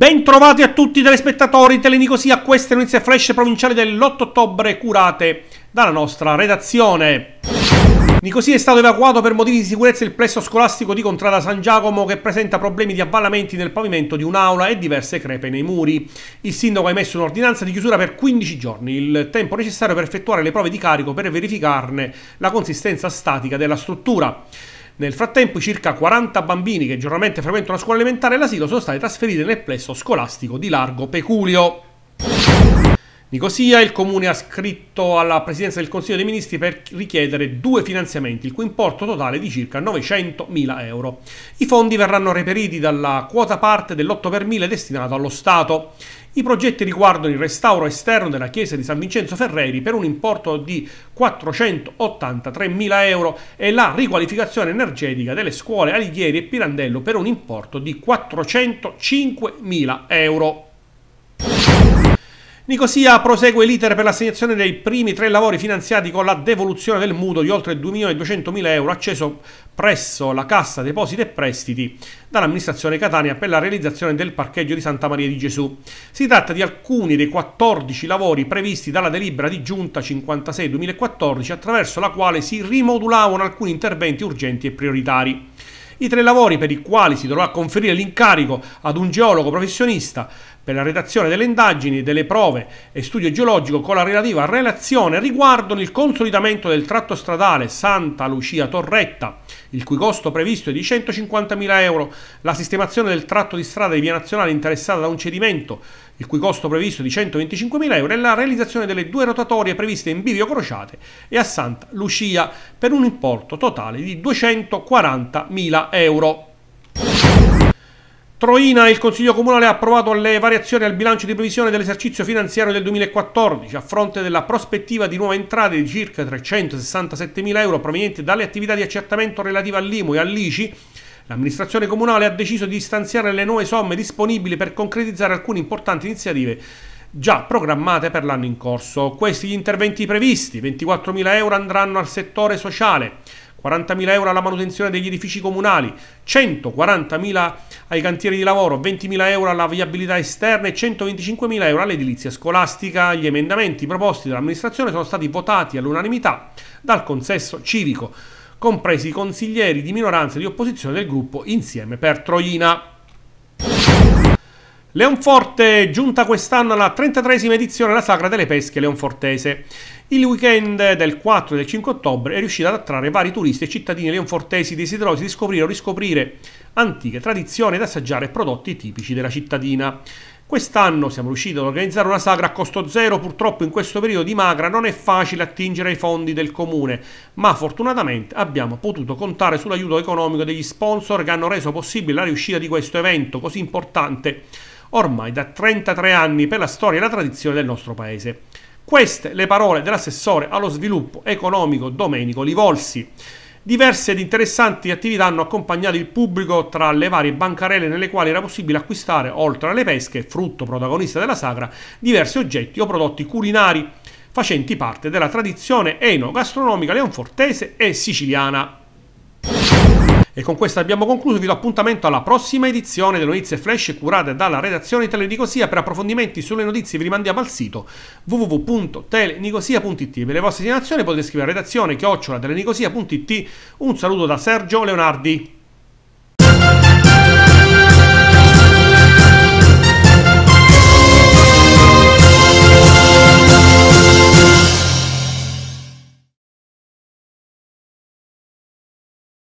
Bentrovati a tutti i telespettatori, Telenicosia, queste notizie flash provinciali dell'8 ottobre curate dalla nostra redazione. Nicosia è stato evacuato per motivi di sicurezza il plesso scolastico di Contrada San Giacomo che presenta problemi di avvallamenti nel pavimento di un'aula e diverse crepe nei muri. Il sindaco ha emesso un'ordinanza di chiusura per 15 giorni, il tempo necessario per effettuare le prove di carico per verificarne la consistenza statica della struttura. Nel frattempo circa 40 bambini che giornalmente frequentano la scuola elementare e l'asilo sono stati trasferiti nel plesso scolastico di Largo Peculio. Nicosia, il comune ha scritto alla Presidenza del Consiglio dei Ministri per richiedere due finanziamenti, il cui importo totale è di circa 900.000 euro. I fondi verranno reperiti dalla quota parte dell'8 per 1000 destinato allo Stato. I progetti riguardano il restauro esterno della chiesa di San Vincenzo Ferreri per un importo di 483.000 euro e la riqualificazione energetica delle scuole Alighieri e Pirandello per un importo di 405.000 euro. Nicosia prosegue l'iter per l'assegnazione dei primi tre lavori finanziati con la devoluzione del mutuo di oltre 2.200.000 euro acceso presso la Cassa Depositi e Prestiti dall'amministrazione Catania per la realizzazione del parcheggio di Santa Maria di Gesù. Si tratta di alcuni dei 14 lavori previsti dalla delibera di Giunta 56-2014 attraverso la quale si rimodulavano alcuni interventi urgenti e prioritari. I tre lavori per i quali si dovrà conferire l'incarico ad un geologo professionista per la redazione delle indagini, delle prove e studio geologico con la relativa relazione riguardano il consolidamento del tratto stradale Santa Lucia Torretta, il cui costo previsto è di 150.000 euro, la sistemazione del tratto di strada di via nazionale interessata da un cedimento, il cui costo previsto è di 125.000 euro, e la realizzazione delle due rotatorie previste in Bivio Crociate e a Santa Lucia per un importo totale di 240.000 euro. Troina, il Consiglio Comunale ha approvato le variazioni al bilancio di previsione dell'esercizio finanziario del 2014 a fronte della prospettiva di nuove entrate di circa 367.000 euro provenienti dalle attività di accertamento relative all'IMU e all'ICI. L'amministrazione comunale ha deciso di stanziare le nuove somme disponibili per concretizzare alcune importanti iniziative già programmate per l'anno in corso. Questi gli interventi previsti, 24.000 euro andranno al settore sociale, 40.000 euro alla manutenzione degli edifici comunali, 140.000 ai cantieri di lavoro, 20.000 euro alla viabilità esterna e 125.000 euro all'edilizia scolastica. Gli emendamenti proposti dall'amministrazione sono stati votati all'unanimità dal consesso civico, compresi i consiglieri di minoranza e di opposizione del gruppo Insieme per Troina. Leonforte giunta quest'anno alla 33esima edizione della Sagra delle Pesche Leonfortese. Il weekend del 4 e del 5 ottobre è riuscito ad attrarre vari turisti e cittadini leonfortesi desiderosi di scoprire o riscoprire antiche tradizioni ed assaggiare prodotti tipici della cittadina. Quest'anno siamo riusciti ad organizzare una sagra a costo zero, purtroppo in questo periodo di magra non è facile attingere ai fondi del comune, ma fortunatamente abbiamo potuto contare sull'aiuto economico degli sponsor che hanno reso possibile la riuscita di questo evento così importante ormai da 33 anni per la storia e la tradizione del nostro paese. Queste le parole dell'assessore allo sviluppo economico Domenico Livolsi. Diverse ed interessanti attività hanno accompagnato il pubblico tra le varie bancarelle nelle quali era possibile acquistare, oltre alle pesche, frutto protagonista della sagra, diversi oggetti o prodotti culinari facenti parte della tradizione enogastronomica leonfortese e siciliana. E con questo abbiamo concluso, vi do appuntamento alla prossima edizione delle notizie flash curate dalla redazione di Telenicosia. Per approfondimenti sulle notizie vi rimandiamo al sito www.telenicosia.it. Per le vostre segnalazioni potete scrivere a redazione chiocciola Un saluto da Sergio Leonardi.